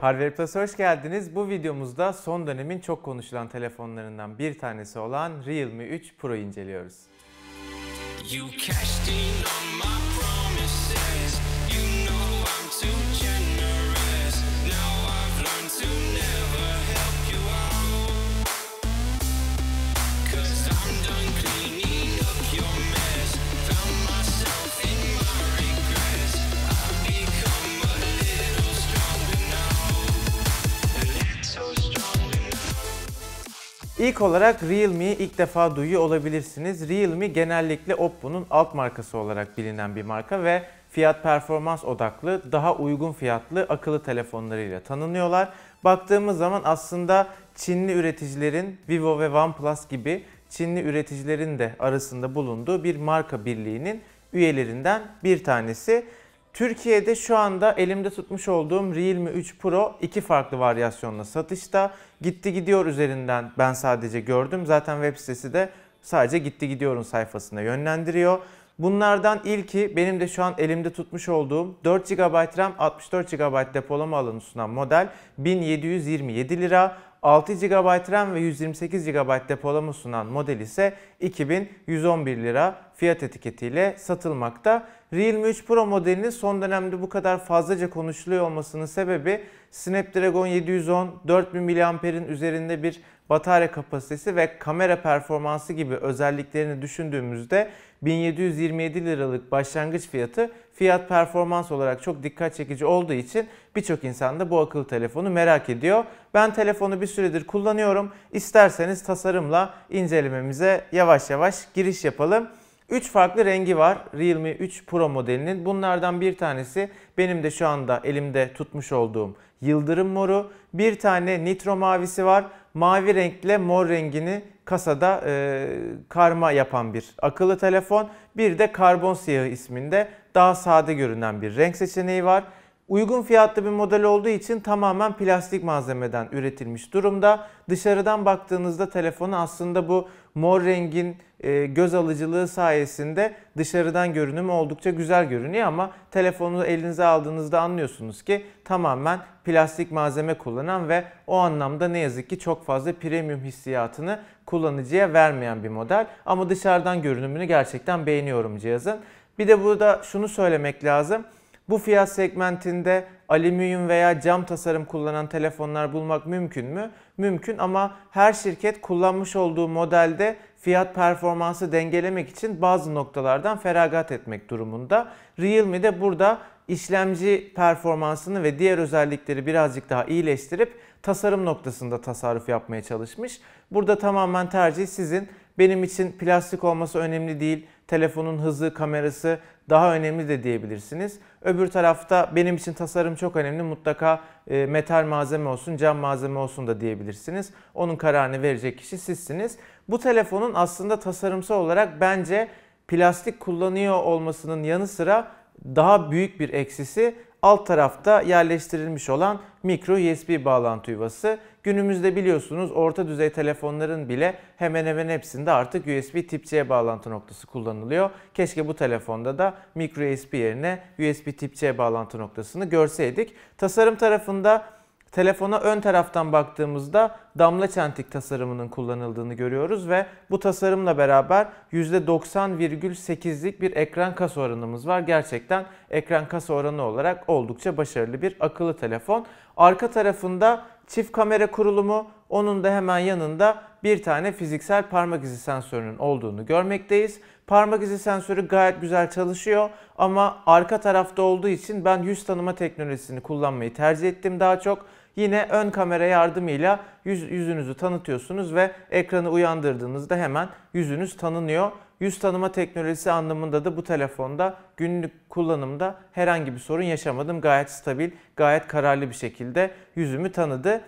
Hardware Plus'a hoş geldiniz. Bu videomuzda son dönemin çok konuşulan telefonlarından bir tanesi olan Realme 3 Pro'yu inceliyoruz. You İlk olarak Realme'yi ilk defa duyuyor olabilirsiniz. Realme genellikle Oppo'nun alt markası olarak bilinen bir marka ve fiyat performans odaklı, daha uygun fiyatlı akıllı telefonlarıyla tanınıyorlar. Baktığımız zaman aslında Çinli üreticilerin Vivo ve OnePlus gibi Çinli üreticilerin de arasında bulunduğu bir marka birliğinin üyelerinden bir tanesi. Türkiye'de şu anda elimde tutmuş olduğum Realme 3 Pro iki farklı varyasyonla satışta. Gitti gidiyor üzerinden ben sadece gördüm. Zaten web sitesi de sadece gitti gidiyorun sayfasına yönlendiriyor. Bunlardan ilki benim de şu an elimde tutmuş olduğum 4 GB RAM 64 GB depolama alanı sunan model 1727 lira. 6 GB RAM ve 128 GB depolama sunan model ise 2111 lira fiyat etiketiyle satılmakta. Realme 3 Pro modelinin son dönemde bu kadar fazlaca konuşuluyor olmasının sebebi Snapdragon 710 4000 mAh'in üzerinde bir batarya kapasitesi ve kamera performansı gibi özelliklerini düşündüğümüzde 1727 liralık başlangıç fiyatı fiyat performans olarak çok dikkat çekici olduğu için birçok insan da bu akıllı telefonu merak ediyor. Ben telefonu bir süredir kullanıyorum. İsterseniz tasarımla incelememize yavaş yavaş giriş yapalım. 3 farklı rengi var Realme 3 Pro modelinin. Bunlardan bir tanesi benim de şu anda elimde tutmuş olduğum yıldırım moru. Bir tane nitro mavisi var mavi renkle mor rengini kasada e, karma yapan bir akıllı telefon. Bir de karbon siyahı isminde daha sade görünen bir renk seçeneği var. Uygun fiyatlı bir model olduğu için tamamen plastik malzemeden üretilmiş durumda. Dışarıdan baktığınızda telefonu aslında bu mor rengin e, göz alıcılığı sayesinde dışarıdan görünüm oldukça güzel görünüyor ama telefonu elinize aldığınızda anlıyorsunuz ki tamamen plastik malzeme kullanan ve o anlamda ne yazık ki çok fazla premium hissiyatını kullanıcıya vermeyen bir model. Ama dışarıdan görünümünü gerçekten beğeniyorum cihazın. Bir de burada şunu söylemek lazım. Bu fiyat segmentinde alüminyum veya cam tasarım kullanan telefonlar bulmak mümkün mü? Mümkün ama her şirket kullanmış olduğu modelde fiyat performansı dengelemek için bazı noktalardan feragat etmek durumunda. Realme de burada işlemci performansını ve diğer özellikleri birazcık daha iyileştirip tasarım noktasında tasarruf yapmaya çalışmış. Burada tamamen tercih sizin. Benim için plastik olması önemli değil. Telefonun hızı, kamerası daha önemli de diyebilirsiniz. Öbür tarafta benim için tasarım çok önemli mutlaka e, metal malzeme olsun cam malzeme olsun da diyebilirsiniz. Onun kararını verecek kişi sizsiniz. Bu telefonun aslında tasarımsal olarak bence plastik kullanıyor olmasının yanı sıra daha büyük bir eksisi alt tarafta yerleştirilmiş olan mikro USB bağlantı yuvası. Günümüzde biliyorsunuz orta düzey telefonların bile hemen hemen hepsinde artık USB tip C bağlantı noktası kullanılıyor. Keşke bu telefonda da mikro USB yerine USB tip C bağlantı noktasını görseydik. Tasarım tarafında Telefona ön taraftan baktığımızda damla çentik tasarımının kullanıldığını görüyoruz ve bu tasarımla beraber %90,8'lik bir ekran kasa oranımız var. Gerçekten ekran kasa oranı olarak oldukça başarılı bir akıllı telefon. Arka tarafında çift kamera kurulumu, onun da hemen yanında bir tane fiziksel parmak izi sensörünün olduğunu görmekteyiz. Parmak izi sensörü gayet güzel çalışıyor ama arka tarafta olduğu için ben yüz tanıma teknolojisini kullanmayı tercih ettim daha çok. Yine ön kamera yardımıyla yüz, yüzünüzü tanıtıyorsunuz ve ekranı uyandırdığınızda hemen yüzünüz tanınıyor. Yüz tanıma teknolojisi anlamında da bu telefonda günlük kullanımda herhangi bir sorun yaşamadım. Gayet stabil, gayet kararlı bir şekilde yüzümü tanıdı.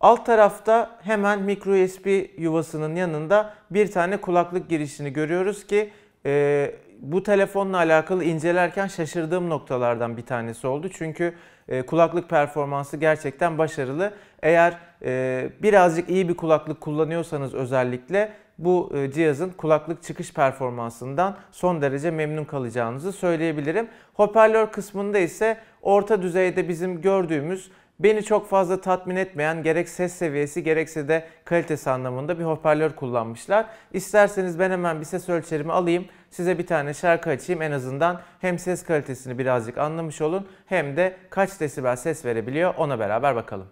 Alt tarafta hemen micro USB yuvasının yanında bir tane kulaklık girişini görüyoruz ki e, bu telefonla alakalı incelerken şaşırdığım noktalardan bir tanesi oldu. Çünkü e, kulaklık performansı gerçekten başarılı. Eğer ee, birazcık iyi bir kulaklık kullanıyorsanız özellikle bu e, cihazın kulaklık çıkış performansından son derece memnun kalacağınızı söyleyebilirim. Hoparlör kısmında ise orta düzeyde bizim gördüğümüz beni çok fazla tatmin etmeyen gerek ses seviyesi gerekse de kalitesi anlamında bir hoparlör kullanmışlar. İsterseniz ben hemen bir ses ölçerimi alayım. Size bir tane şarkı açayım en azından hem ses kalitesini birazcık anlamış olun hem de kaç desibel ses verebiliyor ona beraber bakalım.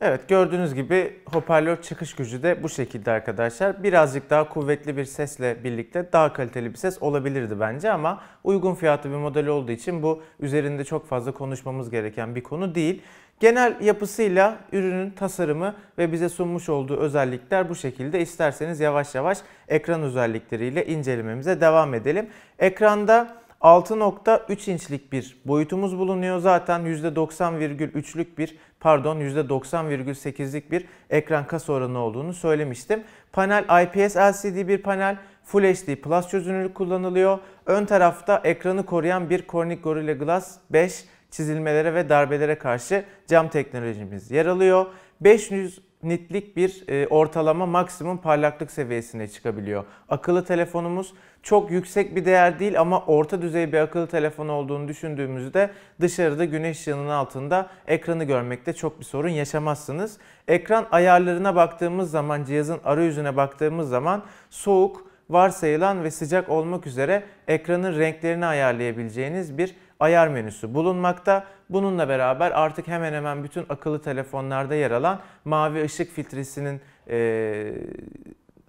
Evet gördüğünüz gibi hoparlör çıkış gücü de bu şekilde arkadaşlar. Birazcık daha kuvvetli bir sesle birlikte daha kaliteli bir ses olabilirdi bence ama uygun fiyatlı bir model olduğu için bu üzerinde çok fazla konuşmamız gereken bir konu değil. Genel yapısıyla ürünün tasarımı ve bize sunmuş olduğu özellikler bu şekilde. İsterseniz yavaş yavaş ekran özellikleriyle incelememize devam edelim. Ekranda 6.3 inçlik bir boyutumuz bulunuyor. Zaten %90,3'lük bir pardon %90,8'lik bir ekran kas oranı olduğunu söylemiştim. Panel IPS LCD bir panel. Full HD Plus çözünürlük kullanılıyor. Ön tarafta ekranı koruyan bir Corning Gorilla Glass 5 çizilmelere ve darbelere karşı cam teknolojimiz yer alıyor. 500 nitlik bir e, ortalama maksimum parlaklık seviyesine çıkabiliyor. Akıllı telefonumuz çok yüksek bir değer değil ama orta düzey bir akıllı telefon olduğunu düşündüğümüzde dışarıda güneş ışığının altında ekranı görmekte çok bir sorun yaşamazsınız. Ekran ayarlarına baktığımız zaman, cihazın arayüzüne baktığımız zaman soğuk, varsayılan ve sıcak olmak üzere ekranın renklerini ayarlayabileceğiniz bir ayar menüsü bulunmakta. Bununla beraber artık hemen hemen bütün akıllı telefonlarda yer alan mavi ışık filtresinin e,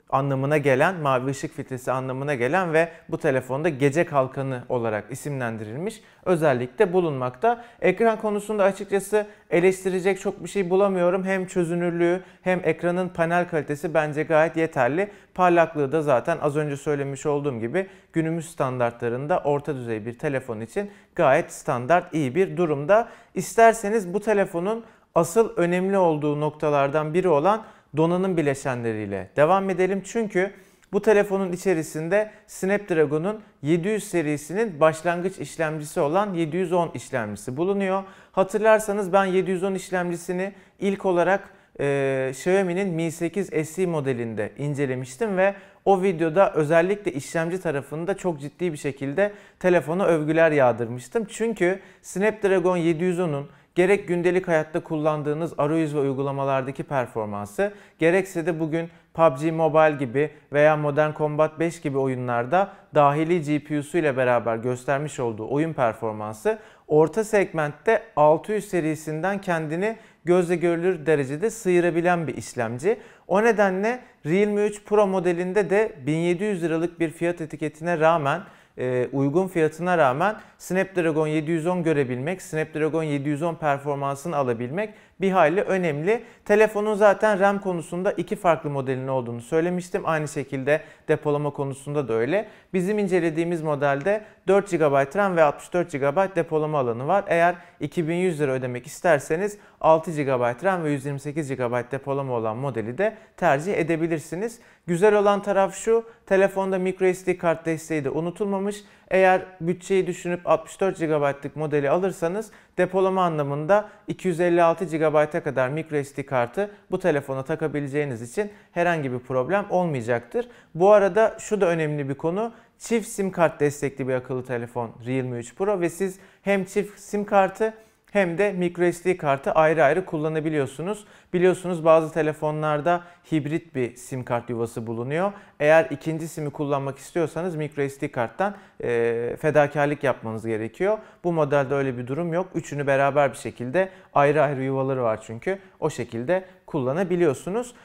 anlamına gelen, mavi ışık filtresi anlamına gelen ve bu telefonda gece kalkanı olarak isimlendirilmiş özellikle bulunmakta. Ekran konusunda açıkçası eleştirecek çok bir şey bulamıyorum. Hem çözünürlüğü hem ekranın panel kalitesi bence gayet yeterli. Parlaklığı da zaten az önce söylemiş olduğum gibi günümüz standartlarında orta düzey bir telefon için gayet standart iyi bir durumda. İsterseniz bu telefonun asıl önemli olduğu noktalardan biri olan donanım bileşenleriyle devam edelim. Çünkü bu telefonun içerisinde Snapdragon'un 700 serisinin başlangıç işlemcisi olan 710 işlemcisi bulunuyor. Hatırlarsanız ben 710 işlemcisini ilk olarak e, Xiaomi'nin Mi 8 SE modelinde incelemiştim ve o videoda özellikle işlemci tarafında çok ciddi bir şekilde telefona övgüler yağdırmıştım. Çünkü Snapdragon 710'un gerek gündelik hayatta kullandığınız arayüz ve uygulamalardaki performansı, gerekse de bugün PUBG Mobile gibi veya Modern Combat 5 gibi oyunlarda dahili GPU'su ile beraber göstermiş olduğu oyun performansı orta segmentte 600 serisinden kendini gözle görülür derecede sıyırabilen bir işlemci. O nedenle Realme 3 Pro modelinde de 1700 liralık bir fiyat etiketine rağmen e, uygun fiyatına rağmen Snapdragon 710 görebilmek, Snapdragon 710 performansını alabilmek bir hayli önemli. Telefonun zaten RAM konusunda iki farklı modelinin olduğunu söylemiştim. Aynı şekilde depolama konusunda da öyle. Bizim incelediğimiz modelde 4 GB RAM ve 64 GB depolama alanı var. Eğer 2100 lira ödemek isterseniz 6 GB RAM ve 128 GB depolama olan modeli de tercih edebilirsiniz. Güzel olan taraf şu, telefonda microSD kart desteği de unutulmamış. Eğer bütçeyi düşünüp 64 GB'lık modeli alırsanız depolama anlamında 256 GB'a kadar micro SD kartı bu telefona takabileceğiniz için herhangi bir problem olmayacaktır. Bu arada şu da önemli bir konu. Çift sim kart destekli bir akıllı telefon Realme 3 Pro ve siz hem çift sim kartı hem de microSD kartı ayrı ayrı kullanabiliyorsunuz. Biliyorsunuz bazı telefonlarda hibrit bir sim kart yuvası bulunuyor. Eğer ikinci simi kullanmak istiyorsanız microSD karttan e, fedakarlık yapmanız gerekiyor. Bu modelde öyle bir durum yok. Üçünü beraber bir şekilde ayrı ayrı yuvaları var çünkü. O şekilde kullanabiliyorsunuz.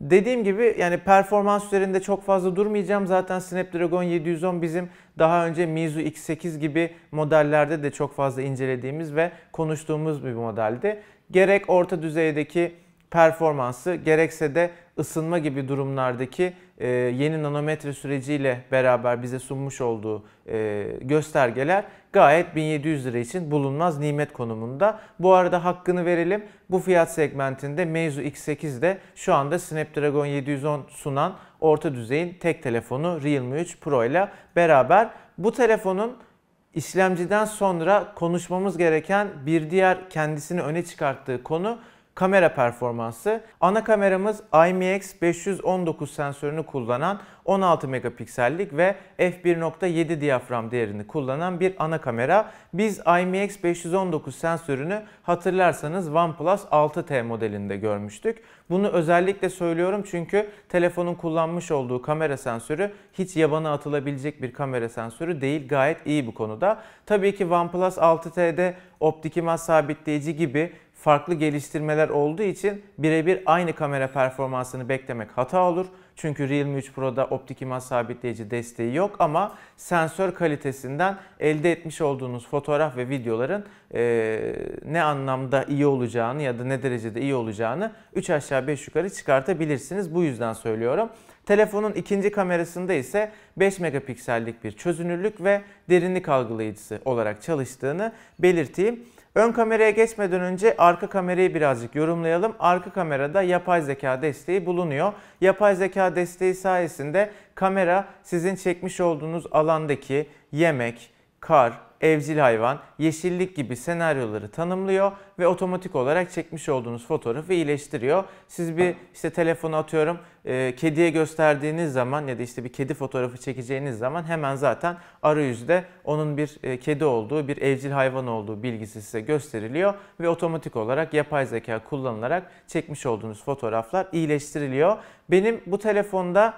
Dediğim gibi yani performans üzerinde çok fazla durmayacağım. Zaten Snapdragon 710 bizim daha önce Mizu X8 gibi modellerde de çok fazla incelediğimiz ve konuştuğumuz bir modeldi. Gerek orta düzeydeki performansı gerekse de ısınma gibi durumlardaki e, yeni nanometre süreciyle beraber bize sunmuş olduğu e, göstergeler gayet 1700 lira için bulunmaz nimet konumunda. Bu arada hakkını verelim. Bu fiyat segmentinde Meizu X8 de şu anda Snapdragon 710 sunan orta düzeyin tek telefonu Realme 3 Pro ile beraber bu telefonun işlemciden sonra konuşmamız gereken bir diğer kendisini öne çıkarttığı konu kamera performansı. Ana kameramız IMX 519 sensörünü kullanan 16 megapiksellik ve f1.7 diyafram değerini kullanan bir ana kamera. Biz IMX 519 sensörünü hatırlarsanız OnePlus 6T modelinde görmüştük. Bunu özellikle söylüyorum çünkü telefonun kullanmış olduğu kamera sensörü hiç yabana atılabilecek bir kamera sensörü değil. Gayet iyi bu konuda. Tabii ki OnePlus 6T'de optik imaj sabitleyici gibi farklı geliştirmeler olduğu için birebir aynı kamera performansını beklemek hata olur. Çünkü Realme 3 Pro'da optik imaj sabitleyici desteği yok ama sensör kalitesinden elde etmiş olduğunuz fotoğraf ve videoların e, ne anlamda iyi olacağını ya da ne derecede iyi olacağını 3 aşağı 5 yukarı çıkartabilirsiniz. Bu yüzden söylüyorum. Telefonun ikinci kamerasında ise 5 megapiksellik bir çözünürlük ve derinlik algılayıcısı olarak çalıştığını belirteyim. Ön kameraya geçmeden önce arka kamerayı birazcık yorumlayalım. Arka kamerada yapay zeka desteği bulunuyor. Yapay zeka desteği sayesinde kamera sizin çekmiş olduğunuz alandaki yemek, kar, evcil hayvan, yeşillik gibi senaryoları tanımlıyor ve otomatik olarak çekmiş olduğunuz fotoğrafı iyileştiriyor. Siz bir işte telefonu atıyorum e, kediye gösterdiğiniz zaman ya da işte bir kedi fotoğrafı çekeceğiniz zaman hemen zaten arayüzde onun bir e, kedi olduğu, bir evcil hayvan olduğu bilgisi size gösteriliyor ve otomatik olarak yapay zeka kullanılarak çekmiş olduğunuz fotoğraflar iyileştiriliyor. Benim bu telefonda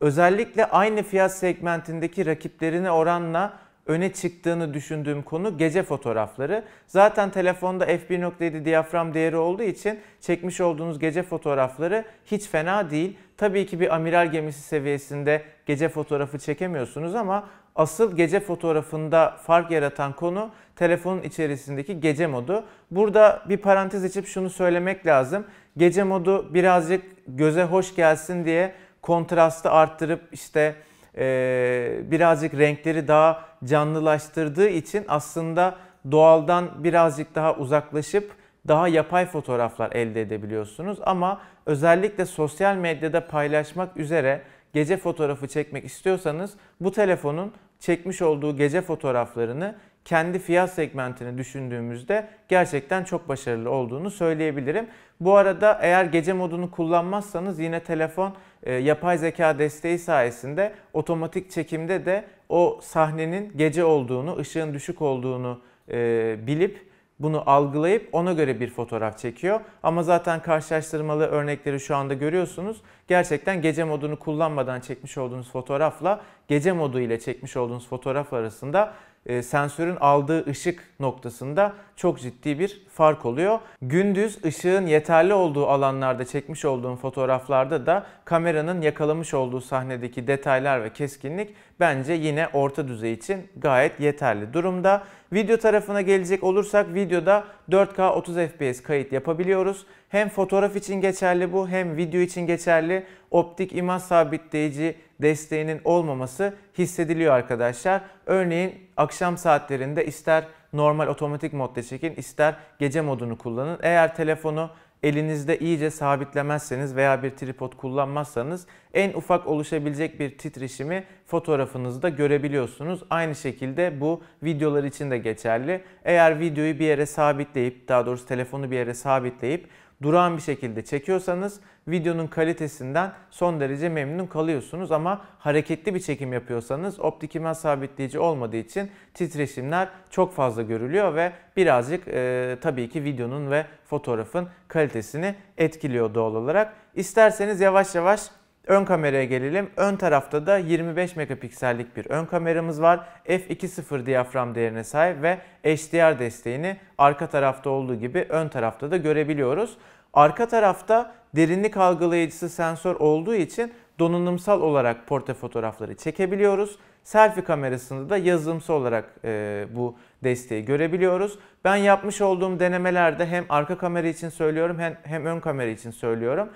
özellikle aynı fiyat segmentindeki rakiplerine oranla öne çıktığını düşündüğüm konu gece fotoğrafları. Zaten telefonda f1.7 diyafram değeri olduğu için çekmiş olduğunuz gece fotoğrafları hiç fena değil. Tabii ki bir amiral gemisi seviyesinde gece fotoğrafı çekemiyorsunuz ama asıl gece fotoğrafında fark yaratan konu telefonun içerisindeki gece modu. Burada bir parantez açıp şunu söylemek lazım. Gece modu birazcık göze hoş gelsin diye kontrastı arttırıp işte ee, birazcık renkleri daha canlılaştırdığı için aslında doğaldan birazcık daha uzaklaşıp daha yapay fotoğraflar elde edebiliyorsunuz ama özellikle sosyal medyada paylaşmak üzere gece fotoğrafı çekmek istiyorsanız bu telefonun çekmiş olduğu gece fotoğraflarını kendi fiyat segmentini düşündüğümüzde gerçekten çok başarılı olduğunu söyleyebilirim. Bu arada eğer gece modunu kullanmazsanız yine telefon e, yapay zeka desteği sayesinde otomatik çekimde de o sahnenin gece olduğunu, ışığın düşük olduğunu e, bilip bunu algılayıp ona göre bir fotoğraf çekiyor. Ama zaten karşılaştırmalı örnekleri şu anda görüyorsunuz. Gerçekten gece modunu kullanmadan çekmiş olduğunuz fotoğrafla gece modu ile çekmiş olduğunuz fotoğraf arasında e, sensörün aldığı ışık noktasında çok ciddi bir fark oluyor. Gündüz ışığın yeterli olduğu alanlarda çekmiş olduğum fotoğraflarda da kameranın yakalamış olduğu sahnedeki detaylar ve keskinlik bence yine orta düzey için gayet yeterli durumda. Video tarafına gelecek olursak videoda 4K 30 FPS kayıt yapabiliyoruz. Hem fotoğraf için geçerli bu hem video için geçerli. Optik imaj sabitleyici desteğinin olmaması hissediliyor arkadaşlar. Örneğin akşam saatlerinde ister normal otomatik modda çekin ister gece modunu kullanın. Eğer telefonu elinizde iyice sabitlemezseniz veya bir tripod kullanmazsanız en ufak oluşabilecek bir titreşimi fotoğrafınızda görebiliyorsunuz. Aynı şekilde bu videolar için de geçerli. Eğer videoyu bir yere sabitleyip daha doğrusu telefonu bir yere sabitleyip durağan bir şekilde çekiyorsanız videonun kalitesinden son derece memnun kalıyorsunuz ama hareketli bir çekim yapıyorsanız optik imaj sabitleyici olmadığı için titreşimler çok fazla görülüyor ve birazcık e, tabii ki videonun ve fotoğrafın kalitesini etkiliyor doğal olarak. İsterseniz yavaş yavaş Ön kameraya gelelim. Ön tarafta da 25 megapiksellik bir ön kameramız var. F2.0 diyafram değerine sahip ve HDR desteğini arka tarafta olduğu gibi ön tarafta da görebiliyoruz. Arka tarafta derinlik algılayıcısı sensör olduğu için donanımsal olarak portre fotoğrafları çekebiliyoruz. Selfie kamerasında da yazılımsal olarak e, bu desteği görebiliyoruz. Ben yapmış olduğum denemelerde hem arka kamera için söylüyorum hem, hem ön kamera için söylüyorum.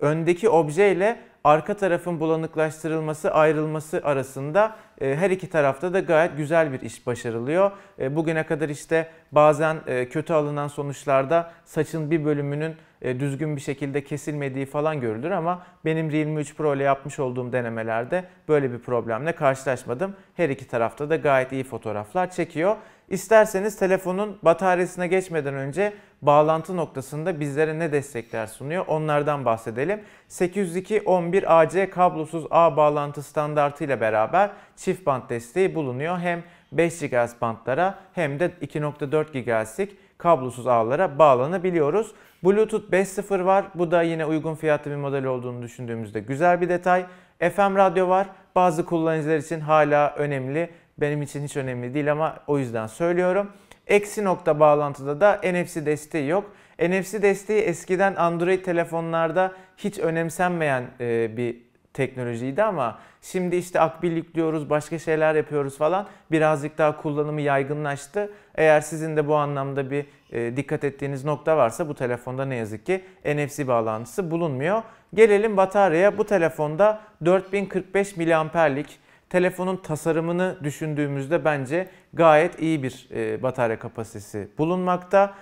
Öndeki obje ile arka tarafın bulanıklaştırılması, ayrılması arasında e, her iki tarafta da gayet güzel bir iş başarılıyor. E, bugüne kadar işte bazen e, kötü alınan sonuçlarda saçın bir bölümünün düzgün bir şekilde kesilmediği falan görülür ama benim Realme 3 Pro ile yapmış olduğum denemelerde böyle bir problemle karşılaşmadım. Her iki tarafta da gayet iyi fotoğraflar çekiyor. İsterseniz telefonun bataryasına geçmeden önce bağlantı noktasında bizlere ne destekler sunuyor onlardan bahsedelim. 802.11ac kablosuz ağ bağlantı standartı ile beraber çift band desteği bulunuyor. Hem 5 GHz bantlara hem de 2.4 GHz'lik kablosuz ağlara bağlanabiliyoruz. Bluetooth 5.0 var. Bu da yine uygun fiyatlı bir model olduğunu düşündüğümüzde güzel bir detay. FM radyo var. Bazı kullanıcılar için hala önemli. Benim için hiç önemli değil ama o yüzden söylüyorum. Eksi nokta bağlantıda da NFC desteği yok. NFC desteği eskiden Android telefonlarda hiç önemsenmeyen e, bir teknolojiydi ama şimdi işte akbil yüklüyoruz, başka şeyler yapıyoruz falan birazcık daha kullanımı yaygınlaştı. Eğer sizin de bu anlamda bir e, dikkat ettiğiniz nokta varsa bu telefonda ne yazık ki NFC bağlantısı bulunmuyor. Gelelim bataryaya. Bu telefonda 4045 miliamperlik telefonun tasarımını düşündüğümüzde bence gayet iyi bir e, batarya kapasitesi bulunmakta.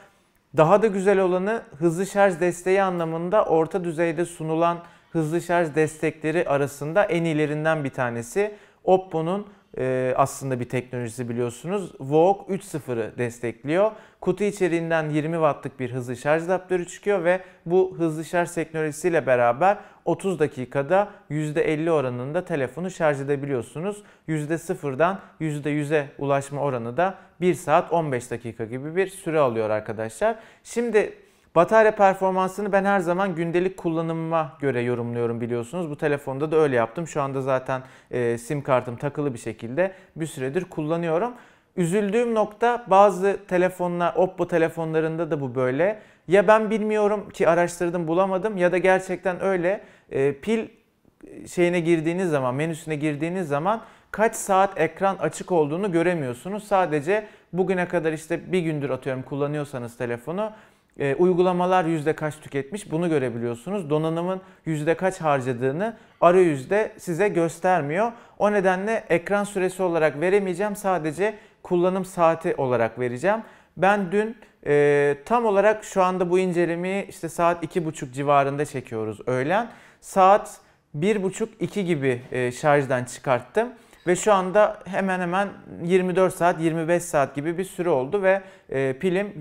Daha da güzel olanı hızlı şarj desteği anlamında orta düzeyde sunulan hızlı şarj destekleri arasında en iyilerinden bir tanesi. Oppo'nun ee, aslında bir teknolojisi biliyorsunuz. Vogue 3.0'ı destekliyor. Kutu içeriğinden 20 wattlık bir hızlı şarj adaptörü çıkıyor ve bu hızlı şarj teknolojisiyle beraber 30 dakikada %50 oranında telefonu şarj edebiliyorsunuz. %0'dan %100'e ulaşma oranı da 1 saat 15 dakika gibi bir süre alıyor arkadaşlar. Şimdi Batarya performansını ben her zaman gündelik kullanımıma göre yorumluyorum biliyorsunuz. Bu telefonda da öyle yaptım. Şu anda zaten e, sim kartım takılı bir şekilde bir süredir kullanıyorum. Üzüldüğüm nokta bazı telefonlar, Oppo telefonlarında da bu böyle. Ya ben bilmiyorum ki araştırdım bulamadım ya da gerçekten öyle e, pil şeyine girdiğiniz zaman, menüsüne girdiğiniz zaman kaç saat ekran açık olduğunu göremiyorsunuz. Sadece bugüne kadar işte bir gündür atıyorum kullanıyorsanız telefonu e, uygulamalar yüzde kaç tüketmiş bunu görebiliyorsunuz. Donanımın yüzde kaç harcadığını arayüzde size göstermiyor. O nedenle ekran süresi olarak veremeyeceğim sadece kullanım saati olarak vereceğim. Ben dün e, tam olarak şu anda bu incelemeyi işte saat 2.30 civarında çekiyoruz öğlen. Saat 1.30-2 gibi e, şarjdan çıkarttım. Ve şu anda hemen hemen 24 saat 25 saat gibi bir süre oldu ve e, pilim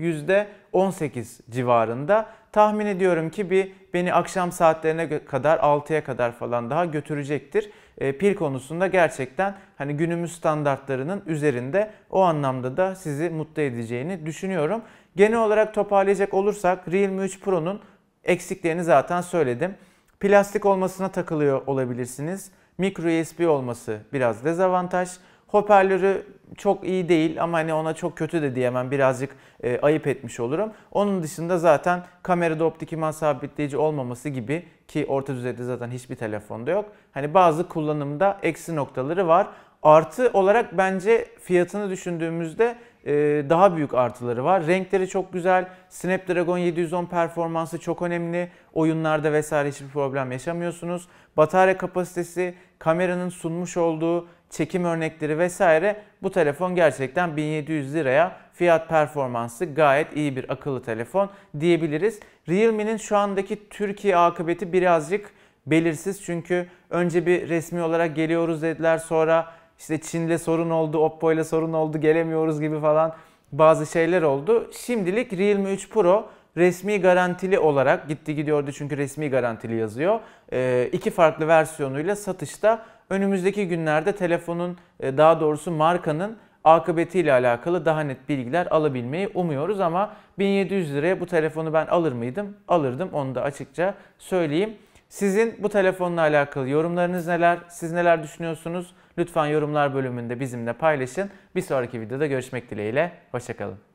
18 civarında. Tahmin ediyorum ki bir beni akşam saatlerine kadar 6'ya kadar falan daha götürecektir. E, pil konusunda gerçekten hani günümüz standartlarının üzerinde o anlamda da sizi mutlu edeceğini düşünüyorum. Genel olarak toparlayacak olursak Realme 3 Pro'nun eksiklerini zaten söyledim. Plastik olmasına takılıyor olabilirsiniz. Micro USB olması biraz dezavantaj. Hoparlörü çok iyi değil ama hani ona çok kötü de diyemem. Birazcık e, ayıp etmiş olurum. Onun dışında zaten kamerada optik imaj sabitleyici olmaması gibi ki orta düzeyde zaten hiçbir telefonda yok. Hani bazı kullanımda eksi noktaları var. Artı olarak bence fiyatını düşündüğümüzde ee, daha büyük artıları var. Renkleri çok güzel. Snapdragon 710 performansı çok önemli. Oyunlarda vesaire hiçbir problem yaşamıyorsunuz. Batarya kapasitesi, kameranın sunmuş olduğu çekim örnekleri vesaire bu telefon gerçekten 1700 liraya fiyat performansı gayet iyi bir akıllı telefon diyebiliriz. Realme'nin şu andaki Türkiye akıbeti birazcık belirsiz çünkü önce bir resmi olarak geliyoruz dediler sonra işte Çin'le sorun oldu, Oppo'yla sorun oldu, gelemiyoruz gibi falan bazı şeyler oldu. Şimdilik Realme 3 Pro resmi garantili olarak gitti gidiyordu çünkü resmi garantili yazıyor. Ee, iki farklı versiyonuyla satışta önümüzdeki günlerde telefonun e, daha doğrusu markanın akıbetiyle alakalı daha net bilgiler alabilmeyi umuyoruz ama 1700 liraya bu telefonu ben alır mıydım? Alırdım onu da açıkça söyleyeyim. Sizin bu telefonla alakalı yorumlarınız neler? Siz neler düşünüyorsunuz? Lütfen yorumlar bölümünde bizimle paylaşın. Bir sonraki videoda görüşmek dileğiyle. Hoşçakalın.